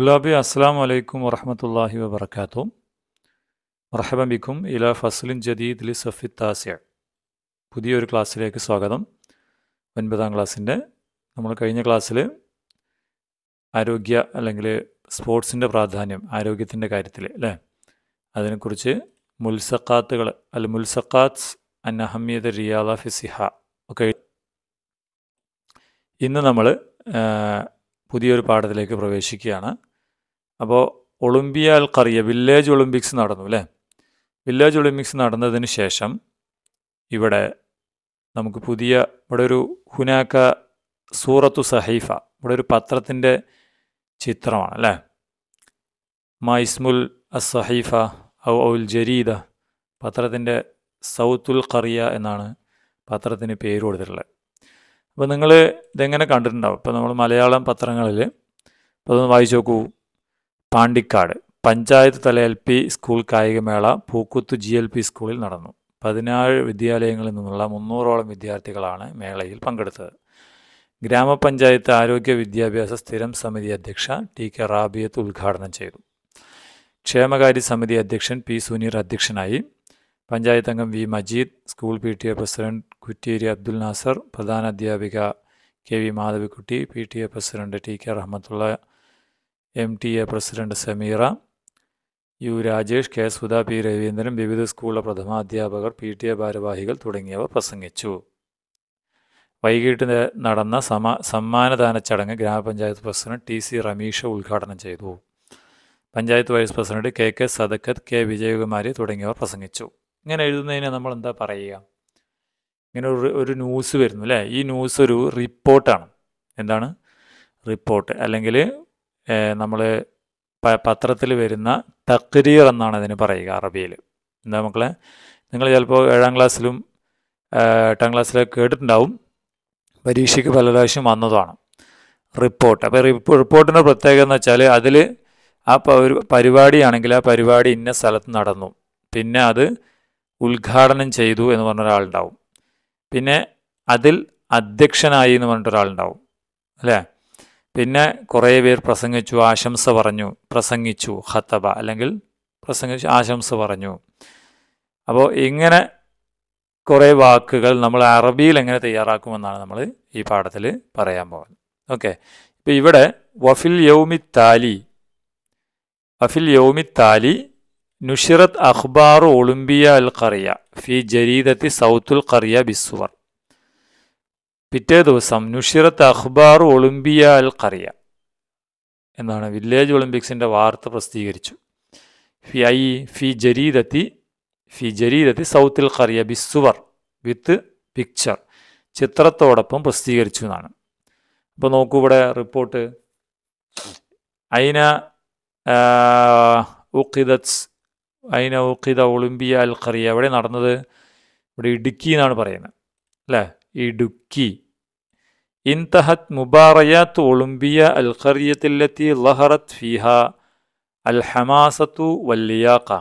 തുലാബി അസ്സാം വലൈക്കും വറഹമത്തല്ലാഹി വബർക്കാത്തു മർഹബ ബിക്കും ഇല ഫസ്ലിൻ ജദീദ് ലി സഫി താസ്യ പുതിയൊരു ക്ലാസ്സിലേക്ക് സ്വാഗതം ഒൻപതാം ക്ലാസ്സിൻ്റെ നമ്മൾ കഴിഞ്ഞ ക്ലാസ്സിൽ ആരോഗ്യ അല്ലെങ്കിൽ സ്പോർട്സിൻ്റെ പ്രാധാന്യം ആരോഗ്യത്തിൻ്റെ കാര്യത്തിൽ അല്ലേ അതിനെക്കുറിച്ച് മുൽസക്കാത്തുകൾ അൽ മുൽസക്കാത്ത് അന്നഹമ്മിയത് റിയാദ ഫിസിഹ ഒക്കെ ഇന്ന് നമ്മൾ പുതിയൊരു പാഠത്തിലേക്ക് പ്രവേശിക്കുകയാണ് അപ്പോൾ ഒളിമ്പിയ അൽ കറിയ വില്ലേജ് ഒളിമ്പിക്സ് നടന്നു അല്ലേ വില്ലേജ് ഒളിമ്പിക്സ് നടന്നതിന് ശേഷം ഇവിടെ നമുക്ക് പുതിയ ഇവിടെ ഒരു ഹുനാക്ക സൂറത്തു സഹൈഫ ഇവിടെ ഒരു പത്രത്തിൻ്റെ ചിത്രമാണ് അല്ലേ മാ ഇസ്മുൽ അസ് ഔ ഔൽ ജരീദ പത്രത്തിൻ്റെ സൗത്തുൽ ഖറിയ എന്നാണ് പത്രത്തിന് പേര് കൊടുത്തിട്ടുള്ളത് അപ്പോൾ നിങ്ങൾ ഇതെങ്ങനെ കണ്ടിട്ടുണ്ടാവും ഇപ്പോൾ നമ്മൾ മലയാളം പത്രങ്ങളിൽ അപ്പോൾ അതൊന്ന് വായിച്ചു നോക്കൂ പാണ്ടിക്കാട് പഞ്ചായത്ത് തല എൽ പി സ്കൂൾ കായികമേള പൂക്കുത്ത് ജി എൽ പി സ്കൂളിൽ നടന്നു പതിനാറ് വിദ്യാലയങ്ങളിൽ നിന്നുള്ള മുന്നൂറോളം വിദ്യാർത്ഥികളാണ് മേളയിൽ പങ്കെടുത്തത് ഗ്രാമപഞ്ചായത്ത് ആരോഗ്യ വിദ്യാഭ്യാസ സ്ഥിരം സമിതി അധ്യക്ഷ ടി കെ റാബിയത്ത് ഉദ്ഘാടനം ചെയ്തു ക്ഷേമകാര്യ സമിതി അധ്യക്ഷൻ പി സുനീർ അധ്യക്ഷനായി പഞ്ചായത്ത് അംഗം V Majeed school P T A president Kutteri Abdul Nasar പ്രധാന അധ്യാപിക K V Madhavikutty P T A president T K Rahmathulla M T A president Sameera U Rajesh K Sudha P Raveendran വിവിധ സ്കൂളിലെ പ്രഥമാധ്യാപകർ പി ടി എ ഭാരവാഹികൾ തുടങ്ങിയവർ പ്രസംഗിച്ചു വൈകിട്ട് നടന്ന സമാ സമ്മാനദാന ചടങ്ങ് ഗ്രാമപഞ്ചായത്ത് പ്രസിഡന്റ് ടി സി റമീഷ ഉദ്ഘാടനം ചെയ്തു panchayat vice president K K Sadakkath K Vijayakumari തുടങ്ങിയവർ പ്രസംഗിച്ചു ഇങ്ങനെ എഴുതുന്നതിന് നമ്മൾ എന്താ പറയുക ഇങ്ങനെ ഒരു ഒരു ന്യൂസ് വരുന്നു അല്ലേ ഈ ന്യൂസ് ഒരു റിപ്പോർട്ടാണ് എന്താണ് റിപ്പോർട്ട് അല്ലെങ്കിൽ നമ്മൾ പത്രത്തിൽ വരുന്ന തക്രീർ എന്നാണ് അതിന് പറയുക അറബിയിൽ എന്താ മക്കളെ നിങ്ങൾ ചിലപ്പോൾ ഏഴാം ക്ലാസ്സിലും എട്ടാം ക്ലാസ്സിലൊക്കെ കേട്ടിട്ടുണ്ടാവും പരീക്ഷയ്ക്ക് പല പ്രാവശ്യം വന്നതാണ് റിപ്പോർട്ട് അപ്പോൾ റിപ്പോർട്ടിൻ്റെ പ്രത്യേകത എന്ന് വെച്ചാൽ അതിൽ ആ ഒരു പരിപാടിയാണെങ്കിൽ ആ പരിപാടി ഇന്ന സ്ഥലത്ത് നടന്നു പിന്നെ അത് ഉദ്ഘാടനം ചെയ്തു എന്ന് പറഞ്ഞ ഒരാളുണ്ടാവും പിന്നെ അതിൽ അധ്യക്ഷനായി എന്ന് പറഞ്ഞിട്ടൊരാളുണ്ടാവും അല്ലേ പിന്നെ കുറേ പേർ പ്രസംഗിച്ചു ആശംസ പറഞ്ഞു പ്രസംഗിച്ചു ഹത്തബ അല്ലെങ്കിൽ പ്രസംഗിച്ചു ആശംസ പറഞ്ഞു അപ്പോൾ ഇങ്ങനെ കുറേ വാക്കുകൾ നമ്മൾ അറബിയിൽ എങ്ങനെ തയ്യാറാക്കുമെന്നാണ് നമ്മൾ ഈ പാഠത്തിൽ പറയാൻ പോകുന്നത് ഓക്കെ ഇപ്പം ഇവിടെ വഫിൽ യൗമി താലി വഫിൽ യൗമി താലി നുഷിറത്ത് അഖ്ബാർ ഒളിമ്പിയ അൽ ഖറിയ ഫി ജരീദത്തി സൗത്തുൽ ഖറിയ ബിസുവർ പിറ്റേ ദിവസം നുഷിറത്ത് അഖ്ബാർ ഒളിമ്പിയ അൽ ഖറിയ എന്നാണ് വില്ലേജ് ഒളിമ്പിക്സിൻ്റെ വാർത്ത പ്രസിദ്ധീകരിച്ചു ഫി I phi ജരീദത്തി phi ജരീദത്തി സൗത്തിൽ ഖറിയ ബിസുവർ with picture ചിത്രത്തോടൊപ്പം പ്രസിദ്ധീകരിച്ചു എന്നാണ് അപ്പോൾ നോക്കൂ ഇവിടെ റിപ്പോർട്ട് അയിന ഉഖിദത്ത് അയിന ഉഖിദ ഒളിമ്പിയ അൽ ഖറിയ എവിടെ നടന്നത് ഇവിടെ ഇടുക്കി എന്നാണ് പറയുന്നത് അല്ലേ ഇടുക്കി انتهت مباريات أولمبيا القرية التي ظهرت فيها الحماسة واللياقة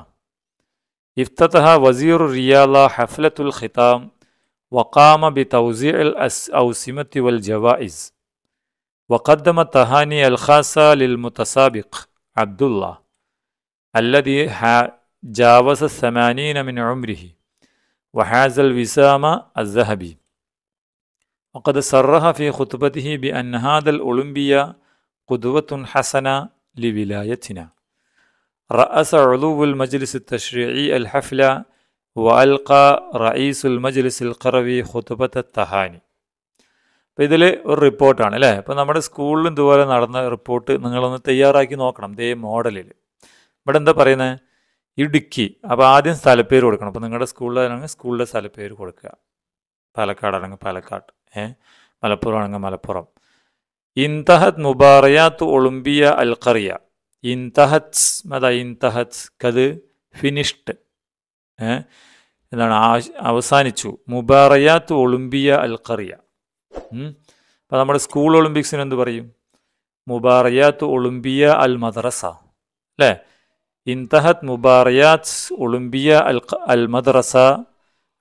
افتتح وزير الرياضة حفلة الختام وقام بتوزيع الأوسمة والجوائز وقدم التهاني الخاصة للمتسابق عبد الله الذي جاوز الثمانين من عمره وحاز الوسام الذهبي وقد صرح في خطبته بأن هذا الأولمبيا قدوة حسنة لولايتنا رأس علو المجلس التشريعي الحفلة وألقى رئيس المجلس القروي خطبة التهاني അപ്പോൾ ഇതിൽ ഒരു റിപ്പോർട്ടാണ് അല്ലേ അപ്പോൾ നമ്മുടെ സ്കൂളിലും ഇതുപോലെ നടന്ന റിപ്പോർട്ട് നിങ്ങളൊന്ന് തയ്യാറാക്കി നോക്കണം ഇതേ മോഡലിൽ ഇവിടെ എന്താ പറയുന്നത് ഇടുക്കി അപ്പോൾ ആദ്യം സ്ഥലപ്പേര് കൊടുക്കണം അപ്പോൾ നിങ്ങളുടെ സ്കൂളിലാണെങ്കിൽ സ്കൂളിലെ സ്ഥലപ്പേര് കൊടുക്കുക പാലക്കാടാണെങ്കിൽ പാലക്കാട് ഏ മലപ്പുറം ആണെങ്കിൽ മലപ്പുറം ഇൻതഹത് മുബാറയാത്ത് ഒളിമ്പിയ അൽക്കറിയ ഇൻതഹത്ത് അതാ ഇൻതഹത്ത് കത് ഫിനിഷ്ഡ് എന്താണ് അവസാനിച്ചു മുബാറയാത്ത് ഒളിമ്പിയ അൽക്കറിയ അപ്പോൾ നമ്മുടെ സ്കൂൾ ഒളിമ്പിക്സിന് എന്ത് പറയും മുബാറയാത്ത് ഒളിമ്പിയ അൽ മദ്രസ അല്ലേ ഇൻതഹത് മുബാറയാത്ത് ഒളിമ്പിയ അൽ അൽ മദ്രസ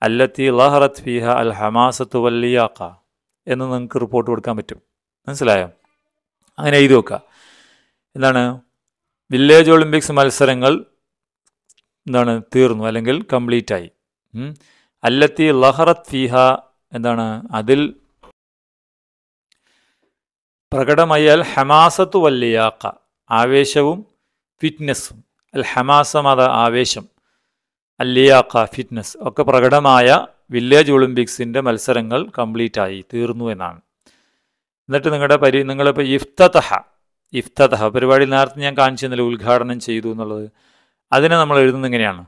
അല്ലത്തി ലഹറത്ത് ഫിഹ അൽ ഹമാസത്ത് വല്ലിയാക്ക എന്ന് നിങ്ങൾക്ക് റിപ്പോർട്ട് കൊടുക്കാൻ പറ്റും മനസ്സിലായോ അങ്ങനെ എഴുതി വെക്കുക എന്താണ് വില്ലേജ് ഒളിമ്പിക്സ് മത്സരങ്ങൾ എന്താണ് തീർന്നു അല്ലെങ്കിൽ കംപ്ലീറ്റ് ആയി അല്ലത്തി ലഹറത്ത് ഫിഹ എന്താണ് അതിൽ പ്രകടമായാൽ ഹമാസത്ത് വല്ലിയാക്ക ആവേശവും ഫിറ്റ്നസ്സും അൽ ഹമാസം അത് ആവേശം അല്ലിയാക്ക ഫിറ്റ്നസ് ഒക്കെ പ്രകടമായ വില്ലേജ് ഒളിമ്പിക്സിൻ്റെ മത്സരങ്ങൾ കംപ്ലീറ്റ് ആയി തീർന്നു എന്നാണ് എന്നിട്ട് നിങ്ങളുടെ പരി നിങ്ങളിപ്പോൾ ഇഫ്തതഹ ഇഫ്തതഹ പരിപാടി നേരത്തെ ഞാൻ കാണിച്ചു തന്നില്ല ഉദ്ഘാടനം ചെയ്തു എന്നുള്ളത് അതിനെ നമ്മൾ എഴുതുന്നത് എങ്ങനെയാണ്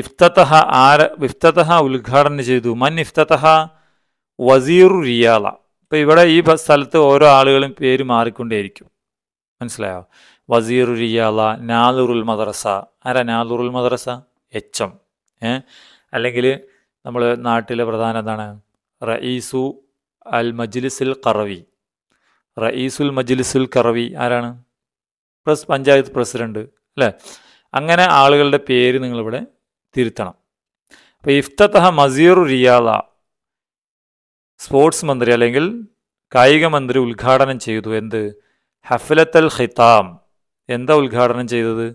ഇഫ്തതഹ ആര ഇഫ്തതഹ ഉദ്ഘാടനം ചെയ്തു മൻ ഇഫ്തതഹ വസീറു റിയാല ഇപ്പം ഇവിടെ ഈ സ്ഥലത്ത് ഓരോ ആളുകളും പേര് മാറിക്കൊണ്ടേയിരിക്കും മനസ്സിലായോ വസീറു റിയാല നാലുറുൽ മദ്രസ ആരാ നാലുറുൽ മദ്രസ എച്ച് എം അല്ലെങ്കിൽ നമ്മൾ നാട്ടിലെ പ്രധാന എന്താണ് റഈസു അൽ മജ്ലിസുൽ കറവി റഈസുൽ മജ്ലിസുൽ കറവി ആരാണ് പ്രസ് പഞ്ചായത്ത് പ്രസിഡൻറ്റ് അല്ലേ അങ്ങനെ ആളുകളുടെ പേര് നിങ്ങളിവിടെ തിരുത്തണം അപ്പോൾ ഇഫ്തഹ മസീറു റിയാദ സ്പോർട്സ് മന്ത്രി അല്ലെങ്കിൽ കായിക മന്ത്രി ഉദ്ഘാടനം ചെയ്തു എന്ത് ഹഫലത്തൽ ഹിതാം എന്താ ഉദ്ഘാടനം ചെയ്തത്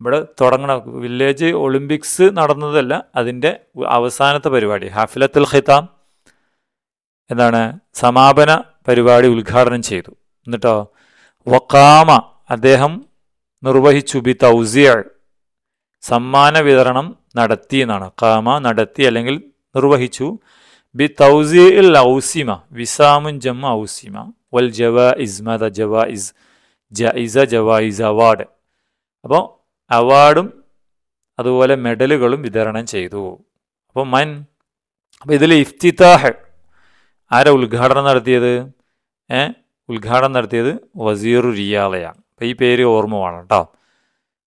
ഇവിടെ തുടങ്ങണം വില്ലേജ് ഒളിമ്പിക്സ് നടന്നതല്ല അതിൻ്റെ അവസാനത്തെ പരിപാടി ഹാഫിലത്തുൽ ഖിതാം എന്താണ് സമാപന പരിപാടി ഉദ്ഘാടനം ചെയ്തു എന്നിട്ടോ വക്കാമ അദ്ദേഹം നിർവഹിച്ചു ബി തൗസിയ സമ്മാന വിതരണം നടത്തി എന്നാണ് കാമ നടത്തി അല്ലെങ്കിൽ നിർവഹിച്ചു ബി തൗസിയിൽ ഔസിമ വിസാമുൻ ജം ഔസിമ വൽ ജവാ ഇസ്മത ജവ ഇസ് ജ ഇസ ജവ ഇസ് അവാർഡ് അപ്പോൾ അവാർഡും അതുപോലെ മെഡലുകളും വിതരണം ചെയ്തു അപ്പോൾ മൻ അപ്പോൾ ഇതിൽ ഇഫ്തിതാഹ് ആരാ ഉദ്ഘാടനം നടത്തിയത് ഏ ഉദ്ഘാടനം നടത്തിയത് വസീറു റിയാലയാണ് അപ്പോൾ ഈ പേര് ഓർമ്മ വേണം കേട്ടോ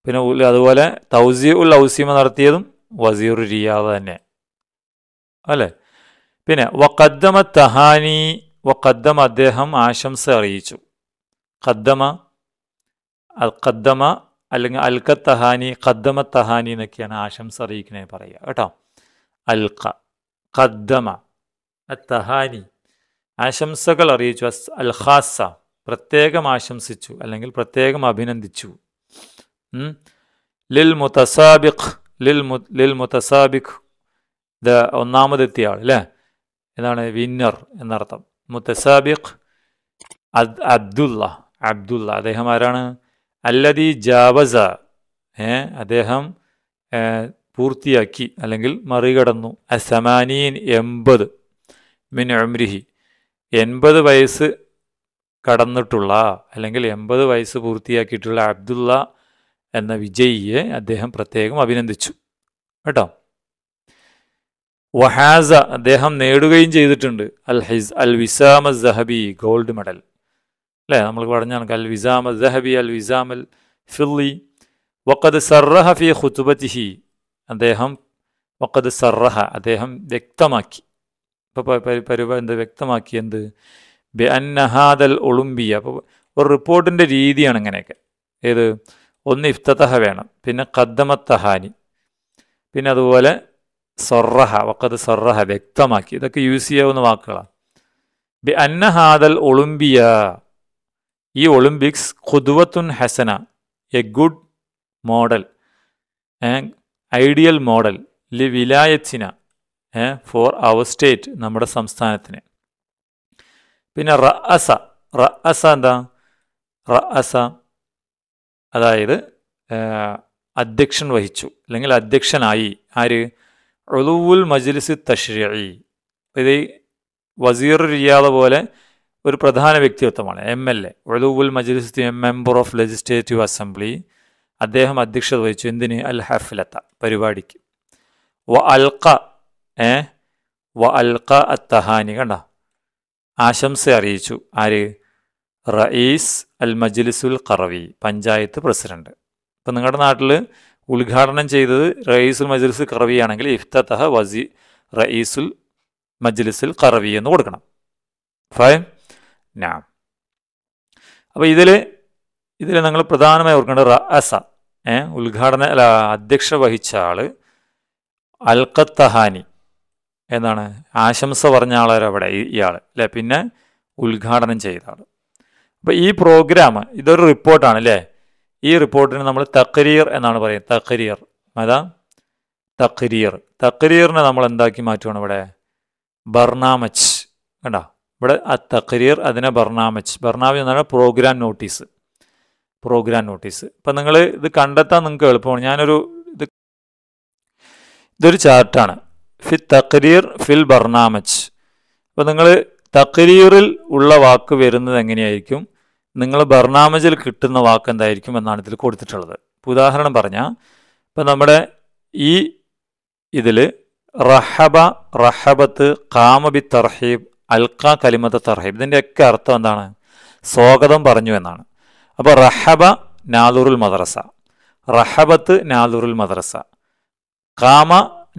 പിന്നെ അതുപോലെ തൗസീ ഉൽ ഔസീമ നടത്തിയതും വസീറു റിയാദ തന്നെ അല്ലേ പിന്നെ വഖദ്ദമ തഹാനി വഖദ്ദമ അദ്ദേഹം ആശംസ അറിയിച്ചു ഖദ്ദമ ഖദ്ദമ അല്ലെങ്കിൽ അൽക്ക തഹാനി ഖദ്ദമ തഹാനി എന്നൊക്കെയാണ് ആശംസ അറിയിക്കുന്നത് പറയുക കേട്ടോ അൽക്ക ഖദ്ദമ തഹാനി ആശംസകൾ അറിയിച്ചു അൽഹാസ പ്രത്യേകം ആശംസിച്ചു അല്ലെങ്കിൽ പ്രത്യേകം അഭിനന്ദിച്ചു ലിൽ മുത്തസാബിഖ് ലിൽ മു ലിൽ മുത്തസാബിഖ് ദ ഒന്നാമതെത്തിയ ആൾ അല്ലേ ഇതാണ് വിന്നർ എന്നർത്ഥം മുത്തസാബിഖ് അബ്ദുള്ള അബ്ദുള്ള അദ്ദേഹം ആരാണ് അല്ലതി ജാവസ അദ്ദേഹം പൂർത്തിയാക്കി അല്ലെങ്കിൽ മറികടന്നു അസമാനീൻ എൺപത് മിൻ അമ്രിഹി എൺപത് വയസ്സ് കടന്നിട്ടുള്ള അല്ലെങ്കിൽ എൺപത് വയസ്സ് പൂർത്തിയാക്കിയിട്ടുള്ള അബ്ദുള്ള എന്ന വിജയിയെ അദ്ദേഹം പ്രത്യേകം അഭിനന്ദിച്ചു കേട്ടോ വഹാസ അദ്ദേഹം നേടുകയും ചെയ്തിട്ടുണ്ട് അൽ ഹിസ് അൽ വിസാമ സഹബി ഗോൾഡ് മെഡൽ അല്ലേ നമ്മൾ പറഞ്ഞ കണക്ക് അൽ വിസാമൽ ദഹബി അൽ വിസാമൽ ഫില്ലി വക്കത് സർറഹ ഫി ഹുത്തുബത്തിഹി അദ്ദേഹം വക്കത് സർറഹ അദ്ദേഹം വ്യക്തമാക്കി ഇപ്പോൾ പരിപാ എന്ത് വ്യക്തമാക്കി എന്ത് ബെ അന്നഹാദൽ ഒളിമ്പിയ അപ്പോൾ ഒരു റിപ്പോർട്ടിൻ്റെ രീതിയാണ് ഇങ്ങനെയൊക്കെ ഏത് ഒന്ന് ഇഫ്തതഹ വേണം പിന്നെ കദ്ദമത്തഹാനി പിന്നെ അതുപോലെ സൊറഹ വക്കത് സൊറഹ വ്യക്തമാക്കി ഇതൊക്കെ യൂസ് ചെയ്യാവുന്ന വാക്കുകളാണ് ബി അന്നഹാദൽ ഒളിമ്പിയ ഈ ഒളിമ്പിക്സ് ഖുദ്വത്തുൻ ഹസന a good model ideal model ലി വിലായത്തിന ഫോർ അവർ സ്റ്റേറ്റ് നമ്മുടെ സംസ്ഥാനത്തിന് പിന്നെ റ അസ റ അസ എന്താ റ അസ അതായത് അധ്യക്ഷൻ വഹിച്ചു അല്ലെങ്കിൽ അധ്യക്ഷനായി ആര് ഒലുവുൽ മജ്ലിസ് തഷ്രീ ഇത് വസീർ റിയാദ പോലെ ഒരു പ്രധാന വ്യക്തിത്വമാണ് എം എൽ എ ഒഴുവുൽ മജ്ലിസ് മെമ്പർ ഓഫ് ലെജിസ്ലേറ്റീവ് അസംബ്ലി അദ്ദേഹം അധ്യക്ഷത വഹിച്ചു എന്തിന് അൽ ഹഫ്ലത്ത പരിപാടിക്ക് വ അൽക്ക ഏ വ അൽക്ക അത്തഹാനി കണ്ട ആശംസ അറിയിച്ചു ആര് റയീസ് അൽ മജ്ലിസുൽ ഖറവി പഞ്ചായത്ത് പ്രസിഡന്റ് ഇപ്പം നിങ്ങളുടെ നാട്ടിൽ ഉദ്ഘാടനം ചെയ്തത് റയീസുൽ മജ്ലിസുൽ ഖറവി ആണെങ്കിൽ ഇഫ്തഹ വസി റയീസുൽ മജ്ലിസുൽ ഖറവി എന്ന് കൊടുക്കണം ഫൈൻ നാം അപ്പോൾ ഇതിൽ ഇതിൽ നിങ്ങൾ പ്രധാനമായി ഓർക്കേണ്ട റഅസ ഉദ്ഘാടന അല്ല അധ്യക്ഷ വഹിച്ച ആൾ അൽക്കത്തഹാനി എന്നാണ് ആശംസ പറഞ്ഞ ആളാരവിടെ ഇയാൾ അല്ലേ പിന്നെ ഉദ്ഘാടനം ചെയ്ത ആൾ അപ്പോൾ ഈ പ്രോഗ്രാം ഇതൊരു റിപ്പോർട്ടാണ് അല്ലേ ഈ റിപ്പോർട്ടിന് നമ്മൾ തക്കരിയർ എന്നാണ് പറയുന്നത് തക്കരിയർ അതാ തക്കരിയർ തക്കരിയറിനെ നമ്മൾ എന്താക്കി മാറ്റുകയാണ് ഇവിടെ ബർണാമച്ച് കണ്ടോ ഇവിടെ ആ തക്രീർ അതിനെ ബർണാമജ് എന്ന് പറഞ്ഞാൽ പ്രോഗ്രാം നോട്ടീസ് പ്രോഗ്രാം നോട്ടീസ് ഇപ്പം നിങ്ങൾ ഇത് കണ്ടെത്താൻ നിങ്ങൾക്ക് എളുപ്പമാണ് ഞാനൊരു ഇത് ഇതൊരു ചാർട്ടാണ് ഫി തക്രീർ ഫിൽ ബർണാമച്ച് ഇപ്പം നിങ്ങൾ തക്രീറിൽ ഉള്ള വാക്ക് വരുന്നത് എങ്ങനെയായിരിക്കും നിങ്ങൾ ബർണാമജിൽ കിട്ടുന്ന വാക്ക് എന്തായിരിക്കും എന്നാണ് ഇതിൽ കൊടുത്തിട്ടുള്ളത് ഇപ്പോൾ ഉദാഹരണം പറഞ്ഞാൽ ഇപ്പം നമ്മുടെ ഈ ഇതിൽ റഹബ റഹബത്ത് കാമബി തർഹീബ് അൽക്ക കലിമത്ത് തർഹീബ് ഇതിൻ്റെയൊക്കെ അർത്ഥം എന്താണ് സ്വാഗതം പറഞ്ഞു എന്നാണ് അപ്പോൾ റഹബ നാദുറുൽ മദ്രസ റഹബത്ത് നാദുറുൽ മദ്രസ കാമ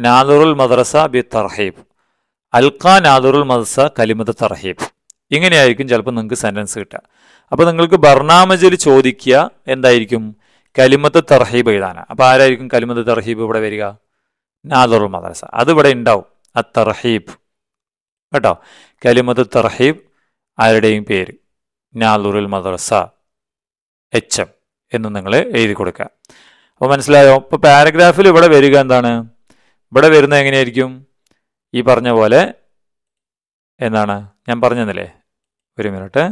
നാദുറുൽ മദ്രസ ബി തർഹീബ് അൽക്ക നാദുറുൽ മദ്രസ കലിമത്ത് തർഹീബ് ഇങ്ങനെയായിരിക്കും ചിലപ്പോൾ നിങ്ങൾക്ക് സെൻറ്റൻസ് കിട്ടുക അപ്പോൾ നിങ്ങൾക്ക് ബർണാമജിൽ ചോദിക്കുക എന്തായിരിക്കും കലിമത്ത് തർഹീബ് എഴുതാന അപ്പോൾ ആരായിരിക്കും കലിമത്ത് തർഹീബ് ഇവിടെ വരിക നാദുറുൽ മദ്രസ അതിവിടെ ഉണ്ടാവും അ തർഹീബ് കേട്ടോ കലിമത്ത് തർഹീബ് ആരുടെയും പേര് നാലൂറിൽ മദ്രസ എച്ച് എം എന്ന് നിങ്ങൾ എഴുതി കൊടുക്കുക അപ്പോൾ മനസ്സിലായോ ഇപ്പോൾ പാരഗ്രാഫിൽ ഇവിടെ വരിക എന്താണ് ഇവിടെ വരുന്നത് എങ്ങനെയായിരിക്കും ഈ പറഞ്ഞ പോലെ എന്താണ് ഞാൻ പറഞ്ഞെന്നില്ലേ ഒരു മിനിറ്റ്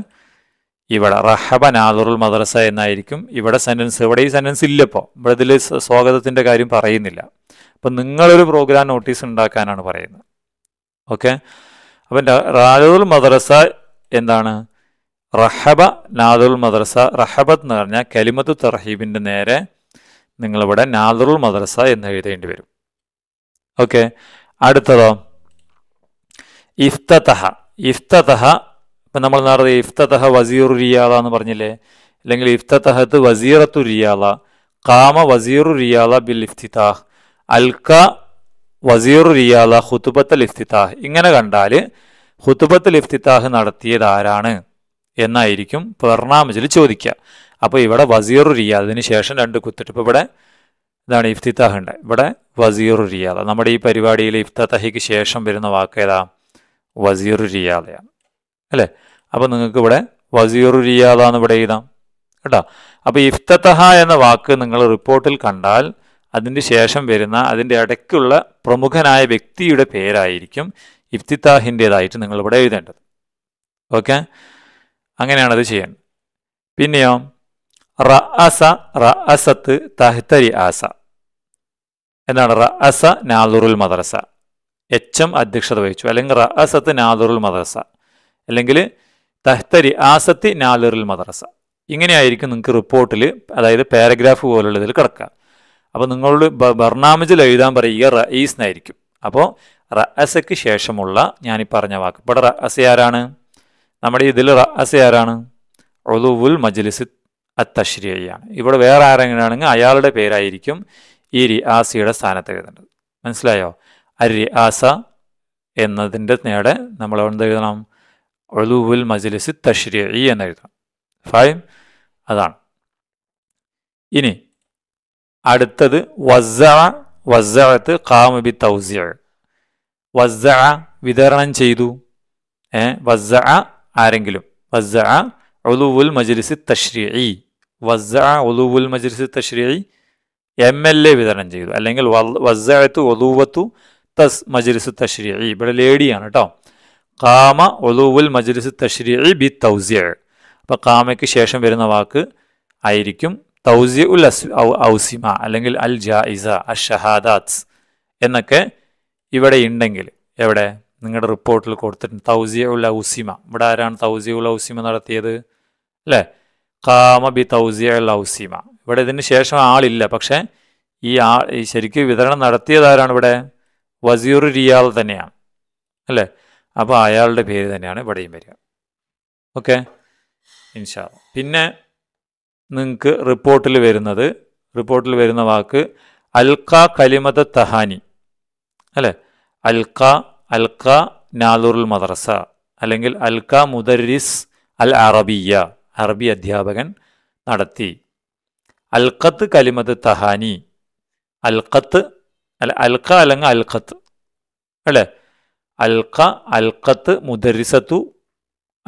ഇവിടെ റഹബ നാദുറുൽ മദ്രസ എന്നായിരിക്കും ഇവിടെ സെൻറ്റൻസ് ഇവിടെ ഈ സെൻറ്റൻസ് ഇല്ലപ്പോൾ ഇവിടെ ഇതിൽ സ്വാഗതത്തിൻ്റെ കാര്യം പറയുന്നില്ല അപ്പം നിങ്ങളൊരു പ്രോഗ്രാം നോട്ടീസ് ഉണ്ടാക്കാനാണ് പറയുന്നത് ഓക്കെ അപ്പം റാലുൽ മദ്രസ എന്താണ് റഹബ നാദുൽ മദ്രസ റഹബത്ത് എന്ന് പറഞ്ഞാൽ കലിമത്ത് തറഹീബിൻ്റെ നേരെ നിങ്ങളിവിടെ നാദുൽ മദ്രസ എന്ന് എഴുതേണ്ടി വരും ഓക്കെ അടുത്തതോ ഇഫ്തഹ ഇഫ്തഹ ഇപ്പം നമ്മൾ നേരത്തെ ഇഫ്തഹ വസീറു റിയാല എന്ന് പറഞ്ഞില്ലേ അല്ലെങ്കിൽ ഇഫ്തഹത്ത് വസീറത്തു റിയാല കാമ വസീറു റിയാല ബിൽ ഇഫ്തിതാഹ് അൽക വസീറു റിയാല അൽ ഇഫ്തിത്താഹ് ഇങ്ങനെ കണ്ടാൽ അൽ ഇഫ്തിത്താഹ് നടത്തിയത് ആരാണ് എന്നായിരിക്കും പെർണാമജിൽ ചോദിക്കുക അപ്പോൾ ഇവിടെ വസീറു റിയാദിന് ശേഷം രണ്ട് കുത്തിട്ടിപ്പ് ഇവിടെ ഇതാണ് ഇഫ്തിത്താഹ് ഉണ്ട് ഇവിടെ വസീറു റിയാദ നമ്മുടെ ഈ പരിപാടിയിൽ ഇഫ്തത്തഹിക്ക് ശേഷം വരുന്ന വാക്ക് ഏതാ വസീർ റിയാദയാണ് അല്ലേ അപ്പോൾ നിങ്ങൾക്ക് ഇവിടെ വസീറു റിയാദ എന്ന് ഇവിടെ എഴുതാം കേട്ടോ അപ്പോൾ ഇഫ്തത്തഹ എന്ന വാക്ക് നിങ്ങൾ റിപ്പോർട്ടിൽ കണ്ടാൽ അതിന് ശേഷം വരുന്ന അതിൻ്റെ ഇടയ്ക്കുള്ള പ്രമുഖനായ വ്യക്തിയുടെ പേരായിരിക്കും ഇഫ്തിത്താഹിൻ്റേതായിട്ട് നിങ്ങളിവിടെ എഴുതേണ്ടത് ഓക്കെ അങ്ങനെയാണത് ചെയ്യേണ്ടത് പിന്നെയോ റ അസ റ അസത്ത് തഹ്തരി ആസ എന്താണ് റ അസ നാദുറുൽ മദ്രസ എച്ച് എം അധ്യക്ഷത വഹിച്ചു അല്ലെങ്കിൽ റ അസത്ത് നാദുറുൽ മദ്രസ അല്ലെങ്കിൽ തഹ്തരി ആസത്ത് നാദുറുൽ മദ്രസ ഇങ്ങനെയായിരിക്കും നിങ്ങൾക്ക് റിപ്പോർട്ടിൽ അതായത് പാരഗ്രാഫ് പോലുള്ളതിൽ കിടക്കുക അപ്പോൾ നിങ്ങളോട് ബർണാമിജിൽ എഴുതാൻ പറയുക റയീസ് എന്നായിരിക്കും അപ്പോൾ റഅസയ്ക്ക് ശേഷമുള്ള ഞാൻ ഈ പറഞ്ഞ വാക്ക് ഇവിടെ റഅസ ആരാണ് നമ്മുടെ ഇതിൽ റഅസ ആരാണ് ഒളുവുൽ മജ്ലിസ് അത്തശ്രീയാണ് ഇവിടെ വേറെ ആരെങ്കിലാണെങ്കിൽ അയാളുടെ പേരായിരിക്കും ഈ റിയാസിയുടെ സ്ഥാനത്ത് എഴുതേണ്ടത് മനസ്സിലായോ അരി ആസ എന്നതിൻ്റെ നേടെ നമ്മൾ എന്ത് എഴുതണം ഒളുവുൽ മജ്ലിസ് തഷ്രീ എന്ന് എഴുതണം ഫൈൻ അതാണ് ഇനി അടുത്തത് വസ്സ വസ്സഅത്ത് ഖാമ ബി വസ്സഅ വിതരണം ചെയ്തു ഏ വസ്സഅ ആരെങ്കിലും വസ്സഅ ഉലുവുൽ മജ്ലിസ് തഷ്രീഇ വസ്സഅ ഉലുവുൽ മജ്ലിസ് തഷ്രീഇ എം എൽ എ വിതരണം ചെയ്തു അല്ലെങ്കിൽ വസ്സഅത്ത് ഒലുവത്തു തസ് മജ്ലിസ് തഷ്രീഇ ഇവിടെ ലേഡിയാണ് കേട്ടോ കാമ ഒലുവുൽ മജ്ലിസ് തഷ്രീഇ ബി തൗസിയ അപ്പോൾ കാമയ്ക്ക് ശേഷം വരുന്ന വാക്ക് ആയിരിക്കും തൗസി ഔസിമ അല്ലെങ്കിൽ അൽ ജായിസ അൽ എന്നൊക്കെ ഇവിടെ ഉണ്ടെങ്കിൽ എവിടെ നിങ്ങളുടെ റിപ്പോർട്ടിൽ കൊടുത്തിട്ടുണ്ട് തൗസിയ ഉൽ ഔസിമ ഇവിടെ ആരാണ് തൗസിയ ഉൽ ഔസിമ നടത്തിയത് അല്ലേ കാമ ബി തൗസിയ ഉൽ ഔസിമ ഇവിടെ ഇതിന് ശേഷം ആളില്ല പക്ഷേ ഈ ആ ശരിക്കും വിതരണം നടത്തിയത് ആരാണ് ഇവിടെ വസീർ റിയാൽ തന്നെയാണ് അല്ലേ അപ്പോൾ അയാളുടെ പേര് തന്നെയാണ് ഇവിടെയും വരിക ഓക്കെ ഇൻഷാ പിന്നെ നിങ്ങൾക്ക് റിപ്പോർട്ടിൽ വരുന്നത് റിപ്പോർട്ടിൽ വരുന്ന വാക്ക് അൽക്ക കലിമത തഹാനി അല്ലേ അൽക്ക അൽക്ക നാദൂറുൽ മദ്രസ അല്ലെങ്കിൽ അൽക്ക മുദരിസ് അൽ അറബിയ അറബി അധ്യാപകൻ നടത്തി അൽക്കത്ത് കലിമത് തഹാനി അൽക്കത്ത് അല്ല അൽക്ക അല്ലെങ്കിൽ അൽക്കത്ത് അല്ലേ അൽക്ക അൽക്കത്ത് മുദരിസത്തു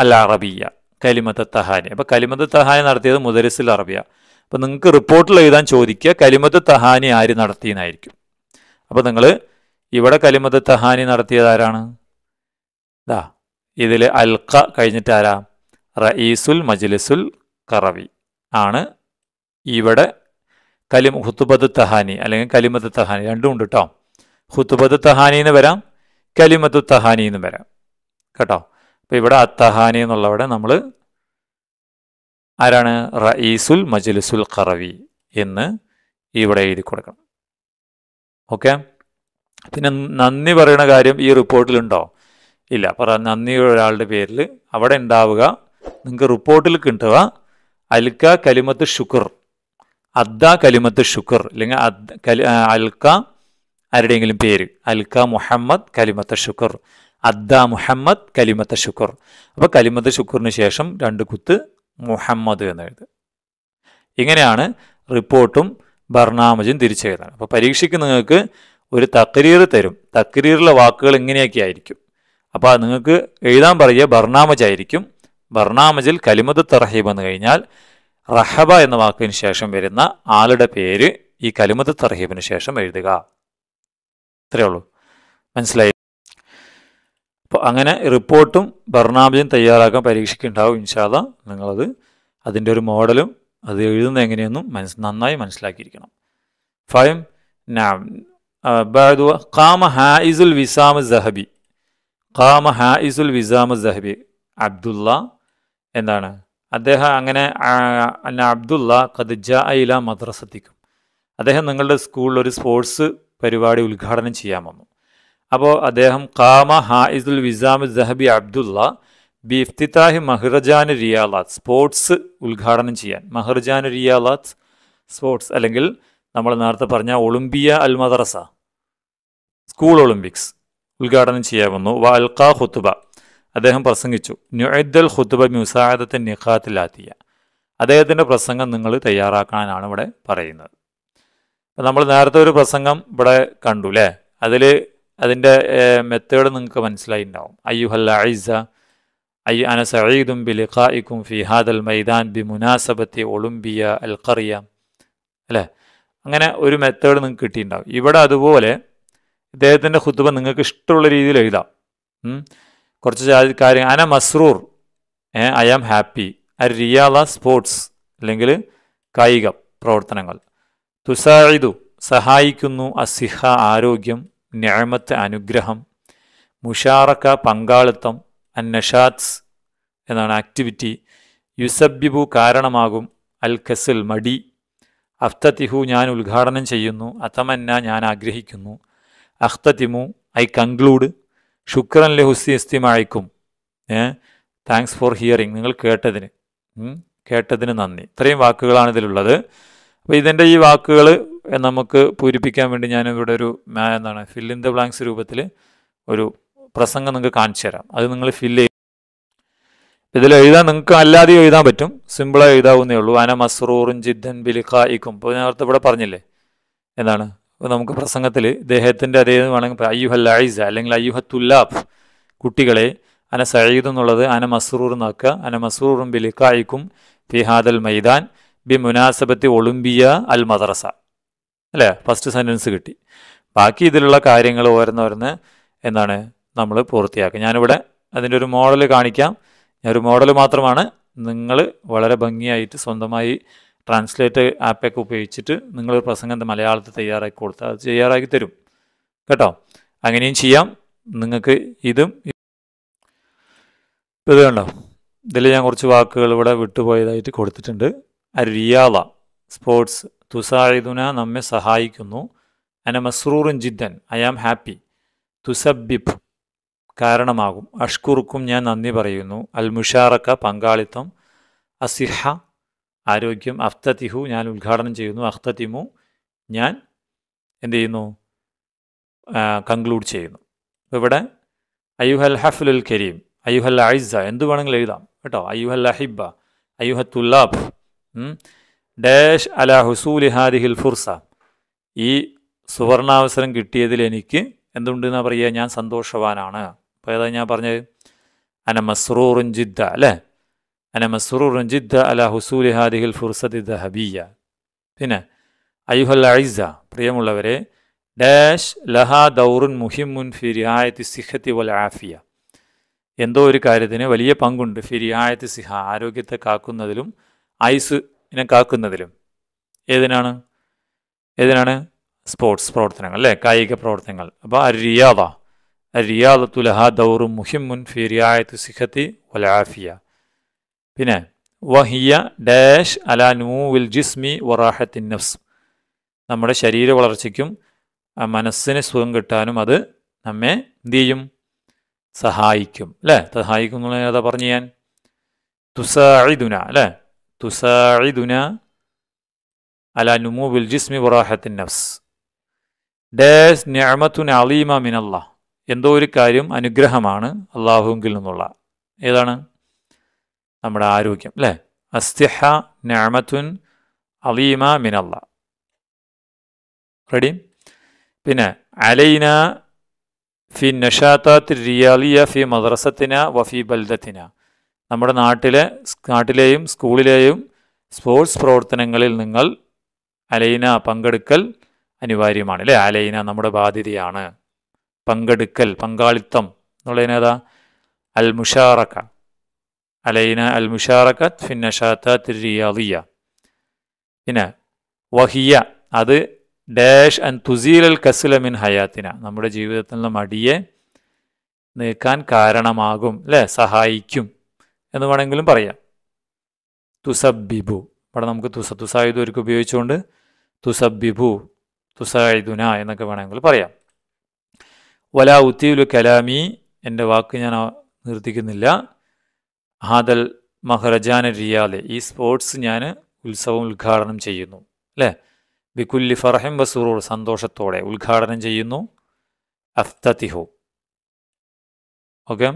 അൽ അറബിയ കലിമത്ത് തഹാനി അപ്പോൾ കലിമത്ത് തഹാനി നടത്തിയത് മുദരിസിൽ അറബിയ അപ്പോൾ നിങ്ങൾക്ക് റിപ്പോർട്ടിൽ എഴുതാൻ ചോദിക്കുക കലിമത്ത് തഹാനി ആര് നടത്തിയെന്നായിരിക്കും അപ്പോൾ നിങ്ങൾ ഇവിടെ കലിമത്ത് തഹാനി നടത്തിയത് ആരാണ് ഇതാ ഇതിൽ അൽഖ കഴിഞ്ഞിട്ട് ആരാ റയീസുൽ മജ്ലിസുൽ കറവി ആണ് ഇവിടെ കലിം ഹുത്തുബത്ത് തഹാനി അല്ലെങ്കിൽ കലിമത്ത് തഹാനി രണ്ടും ഉണ്ട് കേട്ടോ ഹുത്തുബത്ത് തഹാനി എന്ന് വരാം കലിമത്ത് തഹാനി എന്ന് വരാം കേട്ടോ അപ്പോൾ ഇവിടെ അത്തഹാനി എന്നുള്ളവിടെ നമ്മൾ ആരാണ് റഈസുൽ മജ്ലിസുൽ ഖറവി എന്ന് ഇവിടെ എഴുതി കൊടുക്കണം ഓക്കെ പിന്നെ നന്ദി പറയുന്ന കാര്യം ഈ റിപ്പോർട്ടിലുണ്ടോ ഇല്ല പറ നന്ദി ഒരാളുടെ പേരിൽ അവിടെ ഉണ്ടാവുക നിങ്ങൾക്ക് റിപ്പോർട്ടിൽ കിട്ടുക അൽക്ക കലിമത്ത് ഷുക്കർ അദ്ദ കലിമത്ത് ഷുക്കർ അല്ലെങ്കിൽ അൽക്ക ആരുടെയെങ്കിലും പേര് അൽക്ക മുഹമ്മദ് കലിമത്ത് ഷുക്കർ അദ്ദ മുഹമ്മദ് കലിമത്ത് ഷുക്കൂർ അപ്പോൾ കലിമത്ത് ഷുക്കൂറിന് ശേഷം രണ്ട് കുത്ത് മുഹമ്മദ് എന്ന് എഴുതുക ഇങ്ങനെയാണ് റിപ്പോർട്ടും ബർണാമജും തിരിച്ചെഴുതുന്നത് അപ്പോൾ പരീക്ഷയ്ക്ക് നിങ്ങൾക്ക് ഒരു തക്രീർ തരും തക്രീറിലെ വാക്കുകൾ ഇങ്ങനെയൊക്കെ ആയിരിക്കും അപ്പോൾ നിങ്ങൾക്ക് എഴുതാൻ പറയുക ബർണാമജ് ആയിരിക്കും ബർണാമജിൽ കലിമത് തർഹീബ് എന്ന് കഴിഞ്ഞാൽ റഹബ എന്ന വാക്കിന് ശേഷം വരുന്ന ആളുടെ പേര് ഈ കലിമത് തറഹീബിന് ശേഷം എഴുതുക ഇത്രയേ ഉള്ളൂ മനസ്സിലായി അപ്പോൾ അങ്ങനെ റിപ്പോർട്ടും ബർണാബിയും തയ്യാറാക്കാൻ ഉണ്ടാവും ഇൻഷാദ നിങ്ങളത് അതിൻ്റെ ഒരു മോഡലും അത് എഴുതുന്നത് എങ്ങനെയെന്നും മനസ് നന്നായി മനസ്സിലാക്കിയിരിക്കണം ഫയം നാം കാമ ഹാഇസുൽ വിസാമ സഹബി കാമ ഹാഇസുൽ വിസാമ സഹബി അബ്ദുള്ള എന്താണ് അദ്ദേഹം അങ്ങനെ അബ്ദുള്ള ഖദ്ജ ഇല മദ്രസത്തിക്കും അദ്ദേഹം നിങ്ങളുടെ സ്കൂളിൽ ഒരു സ്പോർട്സ് പരിപാടി ഉദ്ഘാടനം ചെയ്യാൻ വന്നു അപ്പോൾ അദ്ദേഹം കാമ ഹായിസുൽ വിസാമു സഹബി അബ്ദുള്ള ബി ഇഫ്തിത്താഹി മഹ്റജാൻ റിയാലാത്ത് സ്പോർട്സ് ഉദ്ഘാടനം ചെയ്യാൻ മഹ്റജാൻ റിയാലാത്ത് സ്പോർട്സ് അല്ലെങ്കിൽ നമ്മൾ നേരത്തെ പറഞ്ഞ ഒളിമ്പിയ അൽ മദ്രസ സ്കൂൾ ഒളിമ്പിക്സ് ഉദ്ഘാടനം വന്നു വ അൽഖ ഹുത്തുബ അദ്ദേഹം പ്രസംഗിച്ചു നുഅദ്ദൽ ഹുത്തുബ മ്യുസാദത്തിൻ നിഖാത്തിലാത്തിയ അദ്ദേഹത്തിൻ്റെ പ്രസംഗം നിങ്ങൾ തയ്യാറാക്കാനാണ് ഇവിടെ പറയുന്നത് നമ്മൾ നേരത്തെ ഒരു പ്രസംഗം ഇവിടെ കണ്ടു അല്ലേ അതിൽ അതിൻ്റെ മെത്തേഡ് നിങ്ങൾക്ക് മനസ്സിലായിണ്ടാവും അയ്യുഹൽ ഐസ അയ്യു അന സഈദും ബി ലിഖായിക്കും ഫി ഹാദൽ മൈദാൻ ബി മുനാസബത്തി ഒളിമ്പിയ അൽ ഖറിയ അല്ലേ അങ്ങനെ ഒരു മെത്തേഡ് നിങ്ങൾക്ക് കിട്ടിയിട്ടുണ്ടാവും ഇവിടെ അതുപോലെ ഇദ്ദേഹത്തിൻ്റെ ഖുത്തുബ നിങ്ങൾക്ക് ഇഷ്ടമുള്ള രീതിയിൽ എഴുതാം കുറച്ച് കാര്യം അന മസ്രൂർ ഏ ഐ ആം ഹാപ്പി ഐ റിയാല സ്പോർട്സ് അല്ലെങ്കിൽ കായിക പ്രവർത്തനങ്ങൾ തുസായിദു സഹായിക്കുന്നു അസിഹ ആരോഗ്യം ഞാമത്ത് അനുഗ്രഹം മുഷാറക്ക പങ്കാളിത്തം അന്നഷാത്സ് എന്നാണ് ആക്ടിവിറ്റി യുസബ്ബിബു കാരണമാകും അൽ ഖസിൽ മടി അഫ്തതിഹു ഞാൻ ഉദ്ഘാടനം ചെയ്യുന്നു അതമന്ന ഞാൻ ആഗ്രഹിക്കുന്നു അഖ്തതിമു ഐ കൺക്ലൂഡ് ശുക്രൻ ലഹുസി എസ്തിമായിക്കും ഏ താങ്ക്സ് ഫോർ ഹിയറിങ് നിങ്ങൾ കേട്ടതിന് കേട്ടതിന് നന്ദി ഇത്രയും വാക്കുകളാണ് ഇതിലുള്ളത് അപ്പോൾ ഇതിൻ്റെ ഈ വാക്കുകൾ നമുക്ക് പൂരിപ്പിക്കാൻ വേണ്ടി ഞാൻ ഇവിടെ ഒരു എന്താണ് ഫില്ല് ഇൻ ദ ബ്ലാങ്ക്സ് രൂപത്തിൽ ഒരു പ്രസംഗം നിങ്ങൾക്ക് കാണിച്ചു തരാം അത് നിങ്ങൾ ഫില്ല് ചെയ്യും ഇതിൽ എഴുതാൻ നിങ്ങൾക്ക് അല്ലാതെ എഴുതാൻ പറ്റും സിമ്പിളായി എഴുതാവുന്നേ ഉള്ളൂ അന മസ്റൂറും ജിദ്ദൻ ബിലിഖായിക്കും ഇപ്പോൾ നേരത്തെ ഇവിടെ പറഞ്ഞില്ലേ എന്താണ് നമുക്ക് പ്രസംഗത്തിൽ ഇദ്ദേഹത്തിൻ്റെ അതേ വേണമെങ്കിൽ അയ്യുഹൽ ലൈസ അല്ലെങ്കിൽ അയ്യുഹ കുട്ടികളെ അന സയ്യിദ് എന്നുള്ളത് അന മസ്റൂർ എന്നാക്കുക അന ബിലിഖ ഇക്കും ഫിഹാദൽ മൈദാൻ ബി മുനാസബത്തി ഒളിമ്പിയ അൽ മദ്രസ അല്ലേ ഫസ്റ്റ് സെൻറ്റൻസ് കിട്ടി ബാക്കി ഇതിലുള്ള കാര്യങ്ങൾ ഓരോന്നോരോന്ന് എന്താണ് നമ്മൾ പൂർത്തിയാക്കുക ഞാനിവിടെ അതിൻ്റെ ഒരു മോഡൽ കാണിക്കാം ഞാൻ ഒരു മോഡൽ മാത്രമാണ് നിങ്ങൾ വളരെ ഭംഗിയായിട്ട് സ്വന്തമായി ട്രാൻസ്ലേറ്റ് ആപ്പൊക്കെ ഉപയോഗിച്ചിട്ട് നിങ്ങൾ പ്രസംഗം മലയാളത്തിൽ തയ്യാറാക്കി കൊടുത്താൽ അത് തയ്യാറാക്കി തരും കേട്ടോ അങ്ങനെയും ചെയ്യാം നിങ്ങൾക്ക് ഇതും ഇത് കണ്ടോ ഇതിൽ ഞാൻ കുറച്ച് വാക്കുകൾ ഇവിടെ വിട്ടുപോയതായിട്ട് കൊടുത്തിട്ടുണ്ട് അരിയാള സ്പോർട്സ് തുസാഴിദുന നമ്മെ സഹായിക്കുന്നു അന മസ്രൂറുൻ ജിദ്ദൻ ഐ ആം ഹാപ്പി തുസബിഫ് കാരണമാകും അഷ്കുറുക്കും ഞാൻ നന്ദി പറയുന്നു അൽ മുഷാറക്ക പങ്കാളിത്തം അസിഹ ആരോഗ്യം അഫ്തതിഹു ഞാൻ ഉദ്ഘാടനം ചെയ്യുന്നു അഖ്തതിമു ഞാൻ എന്ത് ചെയ്യുന്നു കൺക്ലൂഡ് ചെയ്യുന്നു ഇവിടെ അയ്യുഹൽ ഹഫ്ലുൽ കരീം അയ്യുഹൽ ഐസ എന്ത് വേണമെങ്കിലും എഴുതാം കേട്ടോ അയ്യുഹൽ അഹിബ അയ്യുഹ ഡാഷ് അല ഹുസൂലി ഹാദിഹിൽ ഫുർസ ഈ സുവർണാവസരം കിട്ടിയതിൽ എനിക്ക് എന്തുണ്ട് എന്നാ പറയുക ഞാൻ സന്തോഷവാനാണ് അപ്പോൾ ഏതാ ഞാൻ പറഞ്ഞത് അന മസ്രൂർ ജിദ്ദ അല്ലേ അന മസ്രൂർ ജിദ്ദ അല ഹുസൂലി ഹാദിഹിൽ ഫുർസതി ഹബീയ പിന്നെ അയ്യുഹൽ അഴിസ പ്രിയമുള്ളവരെ ഡാഷ് ലഹ ദൗറുൻ മുഹിമുൻ ഫി റിഹായത്തി സിഹത്തി വൽ ആഫിയ എന്തോ ഒരു കാര്യത്തിന് വലിയ പങ്കുണ്ട് ഫിരിയായത്ത് സിഹ ആരോഗ്യത്തെ കാക്കുന്നതിലും ഐസിനെ കാക്കുന്നതിലും ഏതിനാണ് ഏതിനാണ് സ്പോർട്സ് പ്രവർത്തനങ്ങൾ അല്ലേ കായിക പ്രവർത്തനങ്ങൾ അപ്പോൾ അരിയാദ ദൗറു ദൗറും മുഹിമുൻ ഫിരിയായത്ത് സിഹത്തി വലാഫിയ പിന്നെ വഹിയ ഡാഷ് അല നൂവിൽ ജിസ്മി വറാഹത്തിൻ നഫ്സ് നമ്മുടെ ശരീര വളർച്ചയ്ക്കും മനസ്സിന് സുഖം കിട്ടാനും അത് നമ്മെ എന്ത് ചെയ്യും സഹായിക്കും അല്ലേ സഹായിക്കും എന്നുള്ള പറഞ്ഞു ഞാൻ തുസായിദുന അല്ലേ തുസാഇദുന അല നുമൂബിൽ ജിസ്മി വറാഹത്തിൻ നഫ്സ് ഡാസ് നിഅമത്തുൻ അലീമ മിനല്ല എന്തോ ഒരു കാര്യം അനുഗ്രഹമാണ് അള്ളാഹുവിൽ നിന്നുള്ള ഏതാണ് നമ്മുടെ ആരോഗ്യം അല്ലേ അസ്തിഹ നിഅമത്തുൻ അലീമ മിനല്ല റെഡി പിന്നെ അലൈന ഫി നഷാത്താത്ത് റിയാലിയ ഫി മദ്രസത്തിന വഫി ബൽദത്തിന നമ്മുടെ നാട്ടിലെ നാട്ടിലെയും സ്കൂളിലെയും സ്പോർട്സ് പ്രവർത്തനങ്ങളിൽ നിങ്ങൾ അലൈന പങ്കെടുക്കൽ അനിവാര്യമാണ് അല്ലേ അലൈന നമ്മുടെ ബാധ്യതയാണ് പങ്കെടുക്കൽ പങ്കാളിത്തം എന്നുള്ളതിനേതാ അൽ മുഷാറക്ക അലൈന അൽ മുഷാറക്ക ഫിന്നഷാത്തിയ പിന്നെ വഹിയ അത് ഡാഷ് ആൻഡ് തുസീലൽ കസുലമിൻ ഹയാത്തിന നമ്മുടെ നിന്ന് മടിയെ നീക്കാൻ കാരണമാകും അല്ലേ സഹായിക്കും എന്ന് വേണമെങ്കിലും പറയാം തുസബിബു ഇവിടെ നമുക്ക് തുസ തുസായുധൂർക്ക് ഉപയോഗിച്ചുകൊണ്ട് തുസബിബു തുസായുധുന എന്നൊക്കെ വേണമെങ്കിലും പറയാം വല ഉത്തിയുലു കലാമി എൻ്റെ വാക്ക് ഞാൻ നിർത്തിക്കുന്നില്ല ഹാദൽ മഹറജാന റിയാദെ ഈ സ്പോർട്സ് ഞാൻ ഉത്സവം ഉദ്ഘാടനം ചെയ്യുന്നു അല്ലേ ബിക്കുല്ലി ഫർഹിം വസൂറൂർ സന്തോഷത്തോടെ ഉദ്ഘാടനം ചെയ്യുന്നു അഫ്തതിഹു ഓക്കെ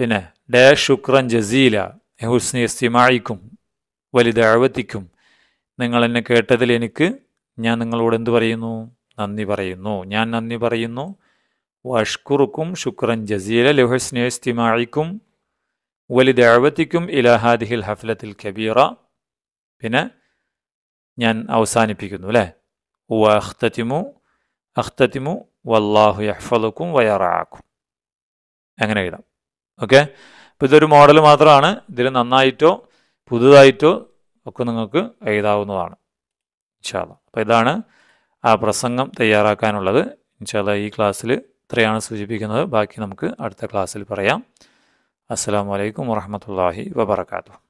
പിന്നെ لا ശുക്രൻ ജസീല ഹുസ്നി ഇസ്തിമായിക്കും വലുതാഴ്വത്തിക്കും നിങ്ങൾ എന്നെ കേട്ടതിൽ എനിക്ക് ഞാൻ നിങ്ങളോട് എന്തു പറയുന്നു നന്ദി പറയുന്നു ഞാൻ നന്ദി പറയുന്നു വഷ്കുറുക്കും ശുക്രൻ ജസീല ലഹുസ്നി ഇസ്തിമായിക്കും വലുതാഴ്വത്തിക്കും ഇലഹാദിഹിൽ ഹഫ്ലത്തിൽ കബീറ പിന്നെ ഞാൻ അവസാനിപ്പിക്കുന്നു അല്ലേ വഖ്തത്തിമു അഖ്തത്തിമു വല്ലാഹു യഹ്ഫലക്കും വയറാക്കും അങ്ങനെ എഴുതാം ഓക്കെ അപ്പോൾ ഇതൊരു മോഡൽ മാത്രമാണ് ഇതിൽ നന്നായിട്ടോ പുതുതായിട്ടോ ഒക്കെ നിങ്ങൾക്ക് എഴുതാവുന്നതാണ് ഇൻഷാല്ല അപ്പോൾ ഇതാണ് ആ പ്രസംഗം തയ്യാറാക്കാനുള്ളത് ഇൻഷാല്ല ഈ ക്ലാസ്സിൽ ഇത്രയാണ് സൂചിപ്പിക്കുന്നത് ബാക്കി നമുക്ക് അടുത്ത ക്ലാസ്സിൽ പറയാം അസ്സാം വലൈക്കും വാഹമത്തല്ലാഹി വാബർക്കാത്തു